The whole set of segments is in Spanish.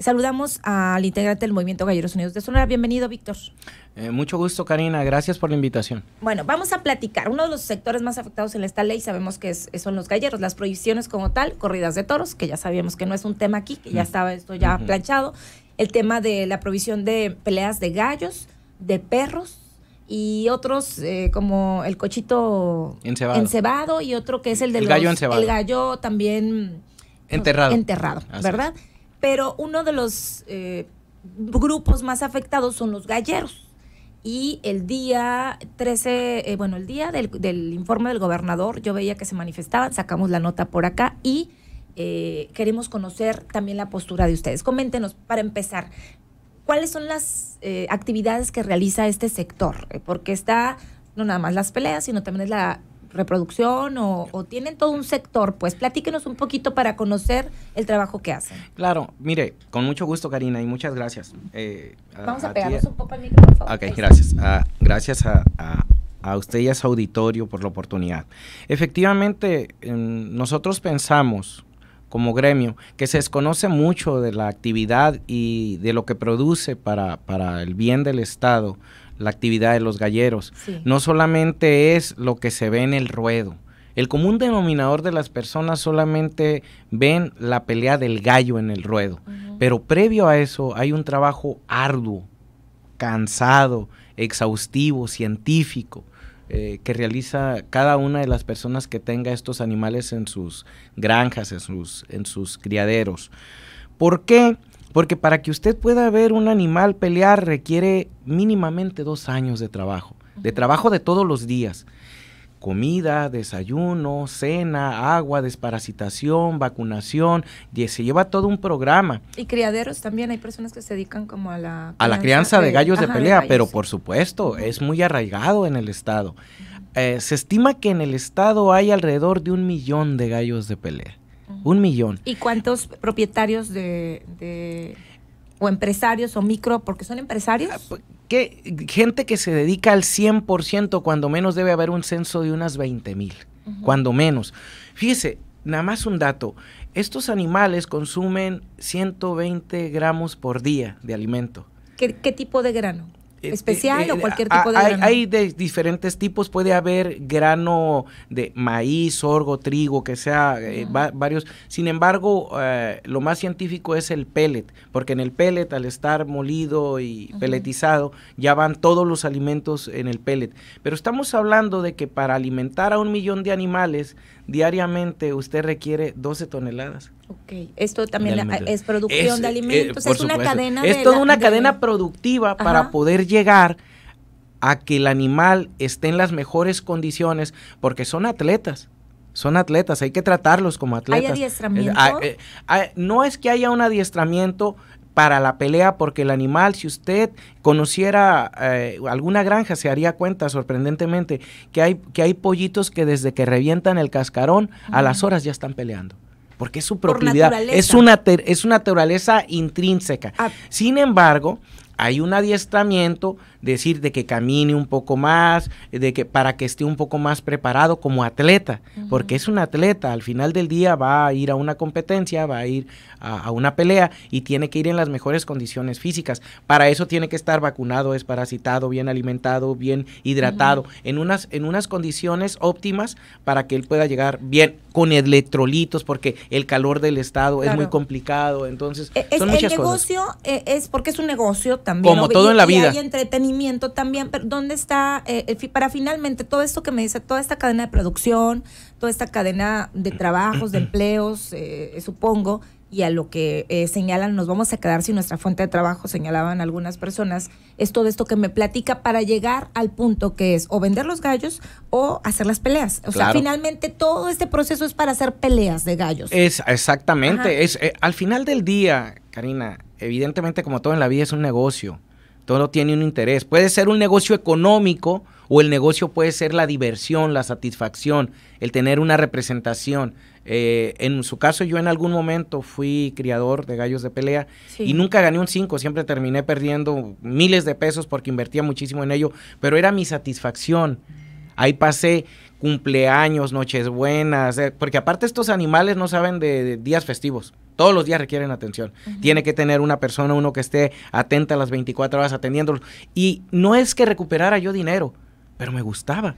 Saludamos al integrante del Movimiento Galleros Unidos de Sonora. Bienvenido, Víctor. Eh, mucho gusto, Karina. Gracias por la invitación. Bueno, vamos a platicar. Uno de los sectores más afectados en esta ley sabemos que son los galleros, las prohibiciones como tal, corridas de toros, que ya sabíamos que no es un tema aquí, que ya mm. estaba esto ya planchado. El tema de la provisión de peleas de gallos, de perros, y otros eh, como el cochito encebado. y otro que es el del gallo El gallo también enterrado. ¿verdad? Pero uno de los eh, grupos más afectados son los galleros. Y el día 13, eh, bueno, el día del, informe del gobernador, yo veía que se manifestaban, sacamos la nota por acá y eh, queremos conocer también la postura de ustedes. Coméntenos, para empezar, ¿cuáles son las actividades que realiza este sector? porque está no nada más las peleas, sino también es la reproducción o, tienen todo un sector, pues platíquenos un poquito para conocer el trabajo que hacen. Claro, mire, con mucho gusto Karina y muchas gracias. Eh, Vamos a, pegarnos un poco al micrófono. Pues. gracias. Ah, gracias a, usted y a su auditorio por la oportunidad. Efectivamente, nosotros pensamos como gremio, que se desconoce mucho de la actividad y de lo que produce para, para el bien del Estado la actividad de los galleros. No solamente es lo que se ve en el ruedo. El común denominador de las personas solamente ven la pelea del gallo en el ruedo. Pero previo a eso hay un trabajo arduo, cansado, exhaustivo, científico, eh, que realiza cada una de las personas que tenga estos animales en sus granjas, en sus, en sus criaderos. ¿Por qué? Porque para que usted pueda ver un animal pelear requiere mínimamente dos años de trabajo, de trabajo de todos los días. Comida, desayuno, cena, agua, desparasitación, vacunación, se lleva todo un programa. Y criaderos también, hay personas que se dedican como a la... Crianza a la crianza de, gallos de, pelea, pero por supuesto, es muy arraigado en el Estado. Eh, se estima que en el Estado hay alrededor de un millón de gallos de pelea. Un millón. ¿Y cuántos propietarios de, o empresarios o micro, porque son empresarios? Ah, pues, qué gente que se dedica al 100%, cuando menos debe haber un censo de unas 20 mil, cuando menos. Fíjese, nada más un dato, estos animales consumen 120 gramos por día de alimento. qué tipo de grano? Eh, especial eh, o cualquier eh, tipo de hay, grano. Hay de diferentes tipos, puede haber grano de maíz, sorgo, trigo, que sea varios. Sin embargo, lo más científico es el pellet, porque en el pellet al estar molido y peletizado pelletizado ya van todos los alimentos en el pellet. Pero estamos hablando de que para alimentar a un millón de animales diariamente usted requiere 12 toneladas. Ok, esto también es producción de eh, alimentos, es una cadena. Es toda una cadena productiva para poder llegar a que el animal esté en las mejores condiciones, porque son atletas. Son atletas, hay que tratarlos como atletas. ¿Hay adiestramiento? Ah, eh, ah, no es que haya un adiestramiento para la pelea, porque el animal, si usted conociera eh, alguna granja, se haría cuenta sorprendentemente que hay, que hay pollitos que desde que revientan el cascarón, a las horas ya están peleando porque es su propiedad, es una, es una naturaleza intrínseca. Ah. Sin embargo, hay un adiestramiento decir de que camine un poco más, de que para que esté un poco más preparado como atleta, porque es un atleta, al final del día va a ir a una competencia, va a ir a, una pelea y tiene que ir en las mejores condiciones físicas. Para eso tiene que estar vacunado, es parasitado, bien alimentado, bien hidratado, en unas en unas condiciones óptimas para que él pueda llegar bien con electrolitos porque el calor del estado es muy complicado, entonces e, son muchas el negocio e, es porque es un negocio también. Como todo en la vida también, pero ¿dónde está, eh, para finalmente todo esto que me dice, toda esta cadena de producción, toda esta cadena de trabajos, de empleos, eh, eh, supongo, y a lo que señalan, nos vamos a quedar sin nuestra fuente de trabajo, señalaban algunas personas, es todo esto que me platica para llegar al punto que es o vender los gallos o hacer las peleas. O sea, finalmente todo este proceso es para hacer peleas de gallos. Es, exactamente, es, al final del día, Karina, evidentemente como todo en la vida es un negocio todo tiene un interés. Puede ser un negocio económico o el negocio puede ser la diversión, la satisfacción, el tener una representación. Eh, en su caso, yo en algún momento fui criador de gallos de pelea y nunca gané un 5, siempre terminé perdiendo miles de pesos porque invertía muchísimo en ello, pero era mi satisfacción. Ahí pasé cumpleaños, noches buenas, eh, porque aparte estos animales no saben de días festivos todos los días requieren atención. Tiene que tener una persona, uno que esté atenta las 24 horas atendiéndolos. Y no es que recuperara yo dinero, pero me gustaba,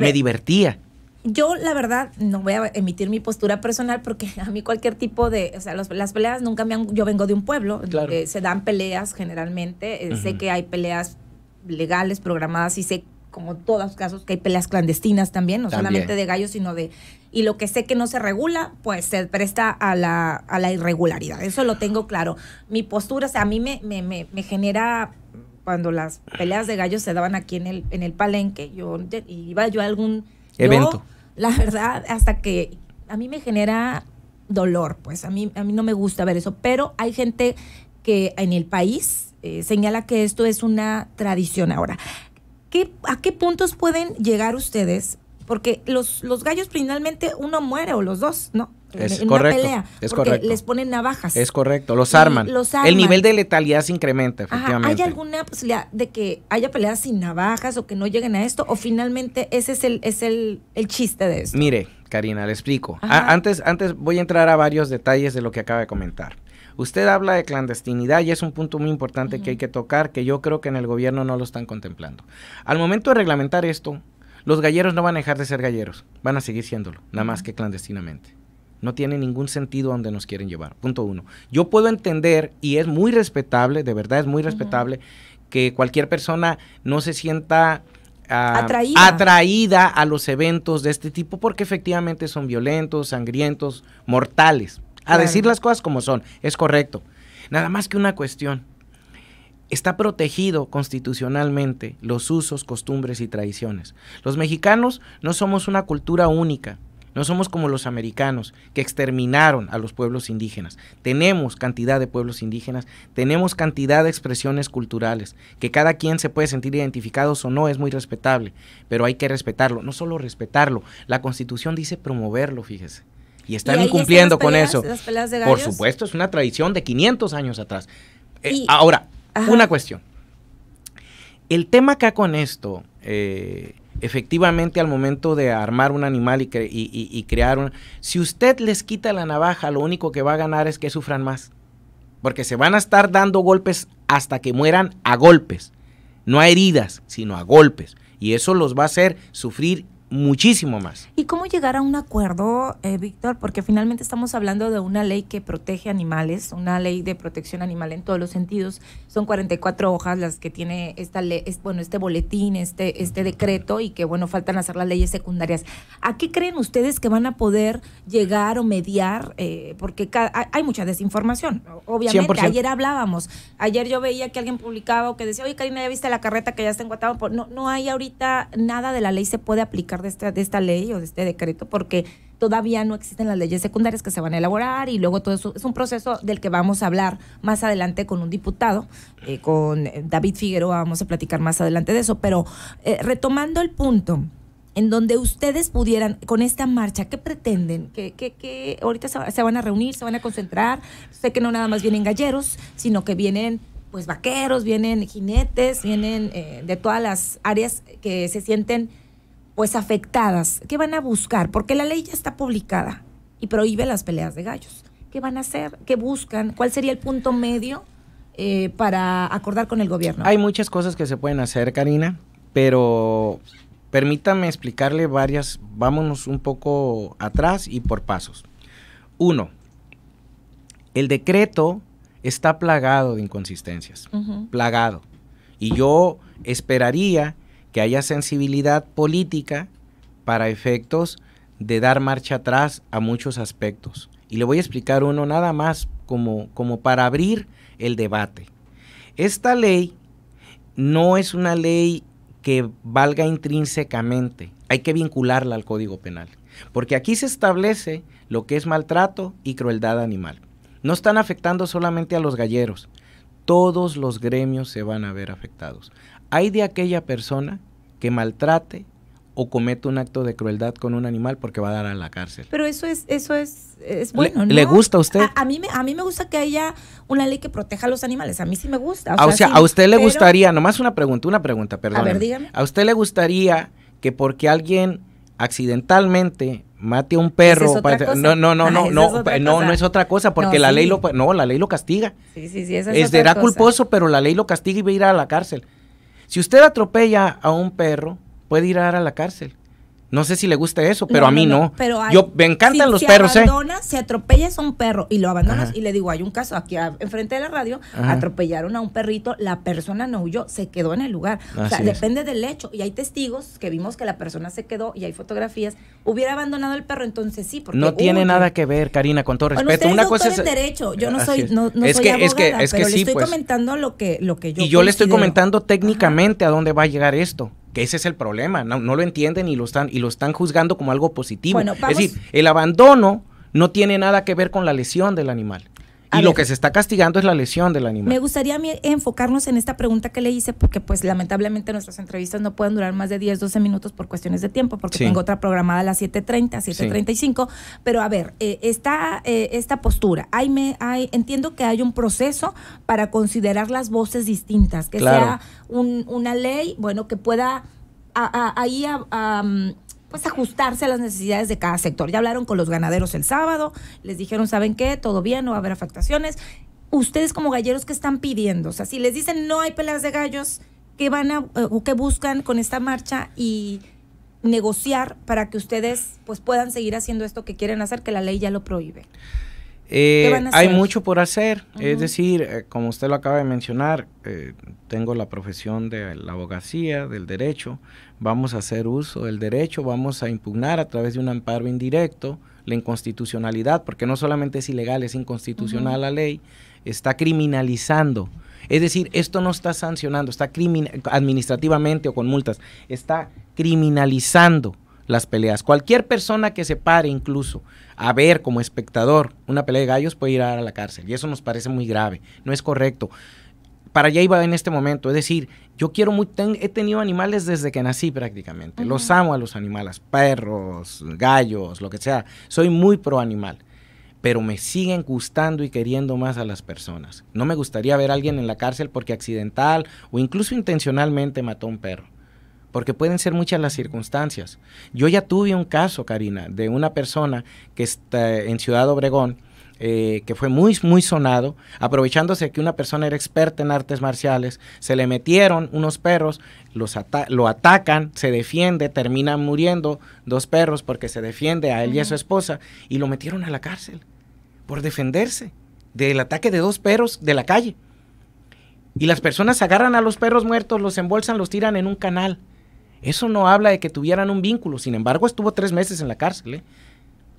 me divertía. Yo, la verdad, no voy a emitir mi postura personal porque a mí cualquier tipo de, o sea, las peleas nunca me han, yo vengo de un pueblo, eh, claro. se dan peleas generalmente, eh, sé que hay peleas legales programadas y sé como todos los casos, que hay peleas clandestinas también, no solamente de gallos, sino de... Y lo que sé que no se regula, pues se presta a la, a la irregularidad. Eso lo tengo claro. Mi postura, o sea, a mí me, me, genera cuando las peleas de gallos se daban aquí en el, en el palenque, yo iba yo a algún evento. la verdad, hasta que a mí me genera dolor, pues a mí, a mí no me gusta ver eso, pero hay gente que en el país eh, señala que esto es una tradición ahora a qué puntos pueden llegar ustedes? Porque los, los gallos finalmente uno muere o los dos, ¿no? Es correcto. pelea, es Les ponen navajas. Es correcto, los arman. El nivel de letalidad se incrementa, efectivamente. ¿Hay alguna posibilidad de que haya peleas sin navajas o que no lleguen a esto? ¿O finalmente ese es el, es el, el chiste de esto? Mire, Karina, le explico. antes, antes voy a entrar a varios detalles de lo que acaba de comentar. Usted habla de clandestinidad y es un punto muy importante que hay que tocar, que yo creo que en el gobierno no lo están contemplando. Al momento de reglamentar esto, los galleros no van a dejar de ser galleros, van a seguir siéndolo, nada más que clandestinamente. No tiene ningún sentido a donde nos quieren llevar. Punto uno. Yo puedo entender, y es muy respetable, de verdad es muy respetable, que cualquier persona no se sienta ah, atraída. a los eventos de este tipo porque efectivamente son violentos, sangrientos, mortales a decir las cosas como son, es correcto. Nada más que una cuestión. Está protegido constitucionalmente los usos, costumbres y tradiciones. Los mexicanos no somos una cultura única, no somos como los americanos que exterminaron a los pueblos indígenas. Tenemos cantidad de pueblos indígenas, tenemos cantidad de expresiones culturales, que cada quien se puede sentir identificado o no, es muy respetable, pero hay que respetarlo, no solo respetarlo, la constitución dice promoverlo, fíjese y están incumpliendo con eso. Por supuesto, es una tradición de 500 años atrás. Eh, ahora, una cuestión. El tema acá con esto, eh, efectivamente al momento de armar un animal y, y crear un... Si usted les quita la navaja, lo único que va a ganar es que sufran más. Porque se van a estar dando golpes hasta que mueran a golpes. No a heridas, sino a golpes. Y eso los va a hacer sufrir muchísimo más. ¿Y cómo llegar a un acuerdo, eh, Víctor? Porque finalmente estamos hablando de una ley que protege animales, una ley de protección animal en todos los sentidos. Son 44 hojas las que tiene esta ley, bueno, este boletín, este, este decreto y que, bueno, faltan hacer las leyes secundarias. ¿A qué creen ustedes que van a poder llegar o mediar? Eh, porque hay mucha desinformación, obviamente. Ayer hablábamos, ayer yo veía que alguien publicaba o que decía, oye, Karina, ¿ya viste la carreta que ya está en No, no hay ahorita nada de la ley se puede aplicar de esta, ley o de este decreto porque todavía no existen las leyes secundarias que se van a elaborar y luego todo eso es un proceso del que vamos a hablar más adelante con un diputado, eh, con eh, David Figueroa, vamos a platicar más adelante de eso, pero eh, retomando el punto en donde ustedes pudieran, con esta marcha, ¿qué pretenden? ¿Qué, qué, qué? ahorita se, van a reunir, se van a concentrar? Sé que no nada más vienen galleros, sino que vienen pues vaqueros, vienen jinetes, vienen de todas las áreas que se sienten pues afectadas, ¿qué van a buscar? Porque la ley ya está publicada y prohíbe las peleas de gallos. ¿Qué van a hacer? ¿Qué buscan? ¿Cuál sería el punto medio eh, para acordar con el gobierno? Hay muchas cosas que se pueden hacer, Karina, pero permítame explicarle varias, vámonos un poco atrás y por pasos. Uno, el decreto está plagado de inconsistencias, plagado. Y yo esperaría que haya sensibilidad política para efectos de dar marcha atrás a muchos aspectos. Y le voy a explicar uno nada más como, como para abrir el debate. Esta ley no es una ley que valga intrínsecamente, hay que vincularla al Código Penal, porque aquí se establece lo que es maltrato y crueldad animal. No están afectando solamente a los galleros, todos los gremios se van a ver afectados. Hay de aquella persona que maltrate o cometa un acto de crueldad con un animal porque va a dar a la cárcel. Pero eso es eso es, es bueno. Le, ¿no? ¿Le gusta a usted? A, mí me, a mí me gusta que haya una ley que proteja a los animales. A mí sí me gusta. O ah, sea, a usted le gustaría, nomás una pregunta, una pregunta, perdón. A ver, dígame. ¿A usted le gustaría que porque alguien accidentalmente mate a un perro. No, no, no, no, no, no, no, es otra cosa, porque la ley lo no, la ley lo castiga. Sí, sí, sí, es será culposo, pero la ley lo castiga y va a ir a la cárcel. Si usted atropella a un perro, puede ir a la cárcel. No sé si le gusta eso, pero a mí no. Pero yo me encantan los perros, ¿eh? se abandona, Si atropellas a un perro y lo abandonas y le digo, hay un caso aquí enfrente de la radio, atropellaron a un perrito, la persona no huyó, se quedó en el lugar. o sea, depende del hecho y hay testigos que vimos que la persona se quedó y hay fotografías. Hubiera abandonado el perro, entonces sí, porque no tiene nada que ver, Karina, con todo respeto. Una cosa es derecho, yo no soy que, pero le estoy pues. comentando lo que lo que yo Y yo le estoy comentando técnicamente a dónde va a llegar esto que ese es el problema, no, lo entienden y lo están y lo están juzgando como algo positivo. es decir, el abandono no tiene nada que ver con la lesión del animal y lo que se está castigando es la lesión del animal. Me gustaría enfocarnos en esta pregunta que le hice, porque pues lamentablemente nuestras entrevistas no pueden durar más de 10, 12 minutos por cuestiones de tiempo, porque tengo otra programada a las 7.30, 7.35, pero a ver, eh, esta, eh, esta postura, hay, me, hay, entiendo que hay un proceso para considerar las voces distintas, que sea una ley, bueno, que pueda... ahí a, pues ajustarse a las necesidades de cada sector. Ya hablaron con los ganaderos el sábado, les dijeron, ¿saben qué? Todo bien, no va a haber afectaciones. Ustedes como galleros, que están pidiendo? O sea, si les dicen no hay peleas de gallos, ¿qué van a, eh, o qué buscan con esta marcha y negociar para que ustedes pues puedan seguir haciendo esto que quieren hacer, que la ley ya lo prohíbe? Eh, hay mucho por hacer, es decir, eh, como usted lo acaba de mencionar, eh, tengo la profesión de la abogacía, del derecho, vamos a hacer uso del derecho, vamos a impugnar a través de un amparo indirecto la inconstitucionalidad, porque no solamente es ilegal, es inconstitucional la ley, está criminalizando. Es decir, esto no está sancionando, está administrativamente o con multas, está criminalizando las peleas. Cualquier persona que se pare incluso a ver como espectador una pelea de gallos puede ir a la cárcel. Y eso nos parece muy grave, no es correcto. Para allá iba en este momento, es decir, yo quiero muy, he tenido animales desde que nací prácticamente. Los amo a los animales, perros, gallos, lo que sea. Soy muy pro animal pero me siguen gustando y queriendo más a las personas. No me gustaría ver a alguien en la cárcel porque accidental o incluso intencionalmente mató a un perro porque pueden ser muchas las circunstancias. Yo ya tuve un caso, Karina, de una persona que está en Ciudad Obregón, eh, que fue muy, muy sonado, aprovechándose que una persona era experta en artes marciales, se le metieron unos perros, los lo atacan, se defiende, terminan muriendo dos perros porque se defiende a él y a su esposa, y lo metieron a la cárcel por defenderse del ataque de dos perros de la calle. Y las personas agarran a los perros muertos, los embolsan, los tiran en un canal. Eso no habla de que tuvieran un vínculo. Sin embargo, estuvo tres meses en la cárcel. ¿eh?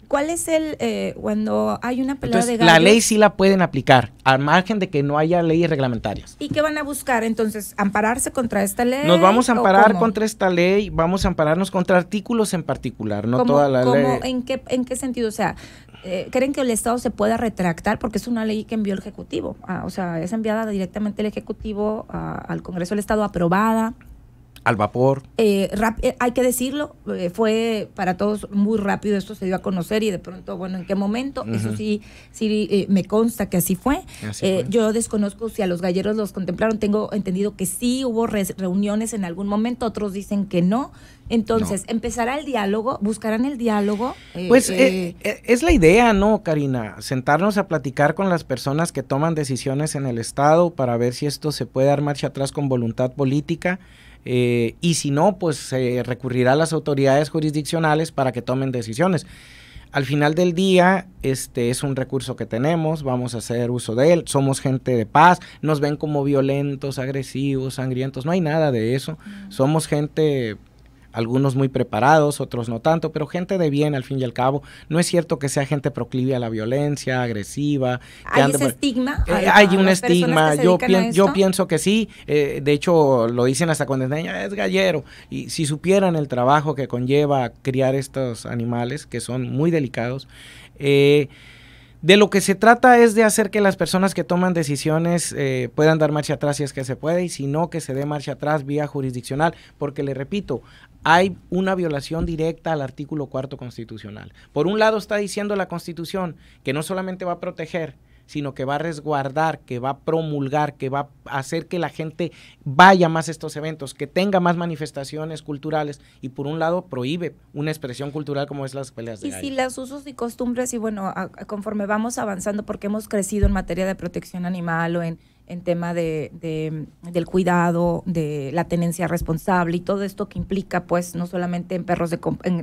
¿Cuál es el, eh, cuando hay una pelea de La ley sí la pueden aplicar, al margen de que no haya leyes reglamentarias. ¿Y qué van a buscar entonces? ¿Ampararse contra esta ley? Nos vamos a amparar contra esta ley, vamos a ampararnos contra artículos en particular, no toda la ley. ¿en qué, ¿En qué sentido? O sea, eh, ¿creen que el Estado se pueda retractar? Porque es una ley que envió el Ejecutivo, ah, o sea, es enviada directamente el Ejecutivo ah, al Congreso del Estado, aprobada al vapor. Eh, eh, hay que decirlo, eh, fue para todos muy rápido, esto se dio a conocer y de pronto, bueno, ¿en qué momento? Eso sí, sí me consta que así fue. Yo desconozco si a los galleros los contemplaron, tengo entendido que sí, hubo reuniones en algún momento, otros dicen que no. Entonces, ¿empezará el diálogo? ¿Buscarán el diálogo? pues es la idea, ¿no, Karina? Sentarnos a platicar con las personas que toman decisiones en el Estado para ver si esto se puede dar marcha atrás con voluntad política. Eh, y si no, pues se recurrirá a las autoridades jurisdiccionales para que tomen decisiones. Al final del día, este es un recurso que tenemos, vamos a hacer uso de él, somos gente de paz, nos ven como violentos, agresivos, sangrientos, no hay nada de eso, somos gente algunos muy preparados, otros no tanto, pero gente de bien al fin y al cabo. No es cierto que sea gente proclive a la violencia, agresiva. ¿Hay ese estigma? Eh, hay un estigma, yo, yo pienso que sí, eh, de hecho lo dicen hasta cuando ah, es gallero, y si supieran el trabajo que conlleva criar estos animales, que son muy delicados, eh, de lo que se trata es de hacer que las personas que toman decisiones eh, puedan dar marcha atrás si es que se puede y si no, que se dé marcha atrás vía jurisdiccional, porque le repito, hay una violación directa al artículo cuarto constitucional. Por un lado está diciendo la constitución que no solamente va a proteger sino que va a resguardar, que va a promulgar, que va a hacer que la gente vaya más a estos eventos, que tenga más manifestaciones culturales y por un lado prohíbe una expresión cultural como es las peleas de Y si las usos y costumbres y bueno, conforme vamos avanzando porque hemos crecido en materia de protección animal o en en tema de, del cuidado, de la tenencia responsable y todo esto que implica, pues, no solamente en perros, de,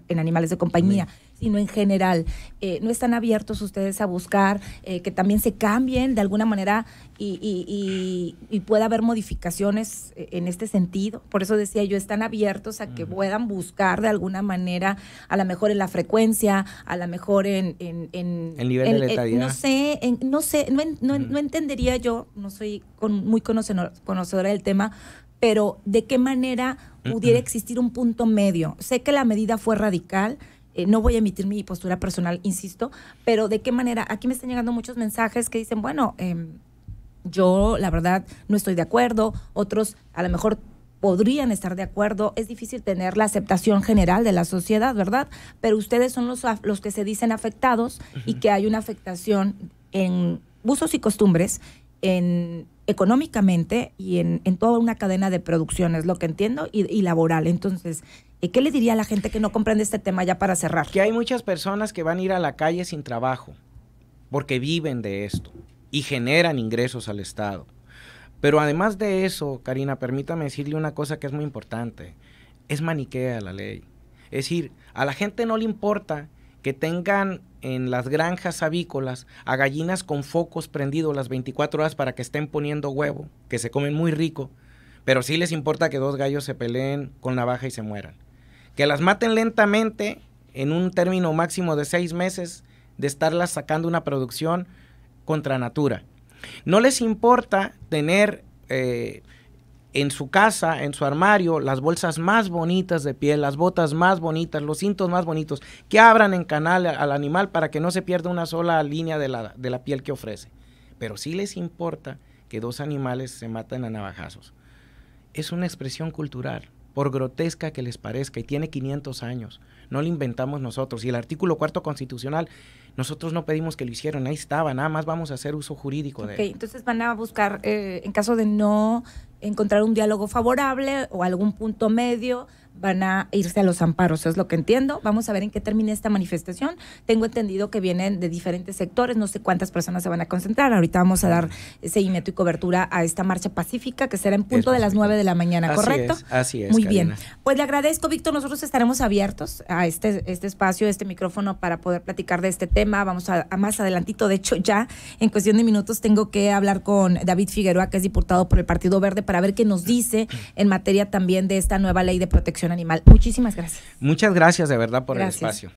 en, animales de compañía, sino en general. Eh, no están abiertos ustedes a buscar eh, que también se cambien de alguna manera y, pueda haber modificaciones eh, en este sentido. Por eso decía yo, están abiertos a que puedan buscar de alguna manera, a lo mejor en la frecuencia, a lo mejor en... en, el nivel de no sé, no sé, no, no, entendería yo, no soy con, muy conocedora del tema, pero de qué manera pudiera existir un punto medio. Sé que la medida fue radical, eh, no voy a emitir mi postura personal, insisto, pero de qué manera, aquí me están llegando muchos mensajes que dicen, bueno, em, yo la verdad no estoy de acuerdo, otros a lo mejor podrían estar de acuerdo, es difícil tener la aceptación general de la sociedad, ¿verdad? Pero ustedes son los, los que se dicen afectados y que hay una afectación en usos y costumbres, en económicamente y en, toda una cadena de producciones, lo que entiendo, y, y laboral. Entonces, ¿Y qué le diría a la gente que no comprende este tema ya para cerrar? Que hay muchas personas que van a ir a la calle sin trabajo, porque viven de esto y generan ingresos al Estado. Pero además de eso, Karina, permítame decirle una cosa que es muy importante. Es maniquea la ley. Es decir, a la gente no le importa que tengan en las granjas avícolas a gallinas con focos prendidos las 24 horas para que estén poniendo huevo, que se comen muy rico, pero sí les importa que dos gallos se peleen con navaja y se mueran que las maten lentamente en un término máximo de seis meses de estarlas sacando una producción contra natura. No les importa tener eh, en su casa, en su armario, las bolsas más bonitas de piel, las botas más bonitas, los cintos más bonitos, que abran en canal al animal para que no se pierda una sola línea de la, piel que ofrece. Pero sí les importa que dos animales se maten a navajazos. Es una expresión cultural por grotesca que les parezca, y tiene 500 años. No lo inventamos nosotros. Y el artículo cuarto constitucional, nosotros no pedimos que lo hicieran, ahí estaba, nada más vamos a hacer uso jurídico de él. Entonces van a buscar, eh, en caso de no encontrar un diálogo favorable o algún punto medio, van a irse a los amparos, es lo que entiendo. Vamos a ver en qué termina esta manifestación. Tengo entendido que vienen de diferentes sectores, no sé cuántas personas se van a concentrar. Ahorita vamos a dar seguimiento y cobertura a esta marcha pacífica que será en punto de las 9 de la mañana, ¿correcto? así es. Muy bien. Pues le agradezco, Víctor. Nosotros estaremos abiertos a este, este espacio, este micrófono para poder platicar de este tema. Vamos a más adelantito, de hecho ya en cuestión de minutos tengo que hablar con David Figueroa, que es diputado por el Partido Verde, para ver qué nos dice en materia también de esta nueva ley de protección Animal. Muchísimas gracias. Muchas gracias de verdad por el espacio.